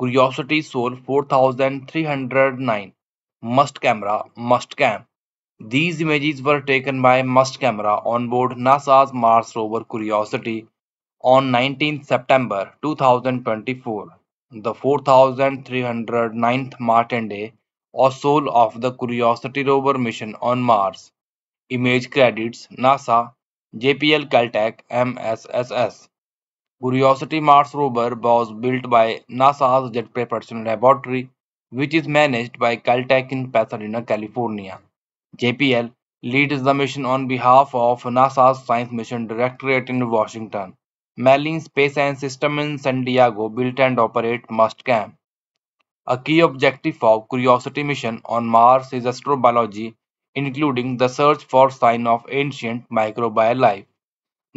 Curiosity sold 4,309 must camera must cam these images were taken by must camera on board nasa's mars rover curiosity on 19 september 2024 the 4309th martin day or soul of the curiosity rover mission on mars image credits nasa jpl caltech msss Curiosity Mars rover was built by NASA's Jet Propulsion Laboratory, which is managed by Caltech in Pasadena, California. JPL leads the mission on behalf of NASA's Science Mission Directorate in Washington. Malin Space Science System in San Diego built and operates MustCam. A key objective of Curiosity mission on Mars is astrobiology, including the search for signs of ancient microbial life.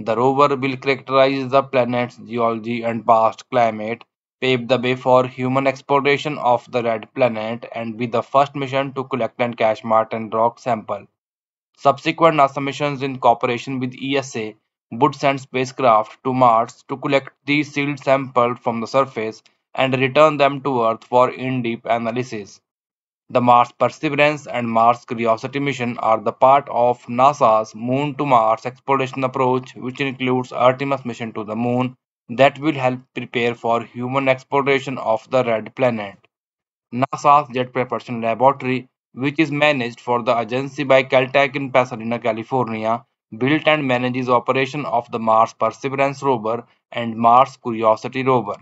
The rover will characterize the planet's geology and past climate, pave the way for human exploration of the red planet, and be the first mission to collect and cache Martian rock sample. Subsequent NASA missions in cooperation with ESA would send spacecraft to Mars to collect these sealed samples from the surface and return them to Earth for in-depth analysis. The Mars Perseverance and Mars Curiosity mission are the part of NASA's Moon to Mars exploration approach, which includes Artemis mission to the Moon that will help prepare for human exploration of the Red Planet. NASA's Jet Propulsion Laboratory, which is managed for the agency by Caltech in Pasadena, California, built and manages operation of the Mars Perseverance rover and Mars Curiosity rover.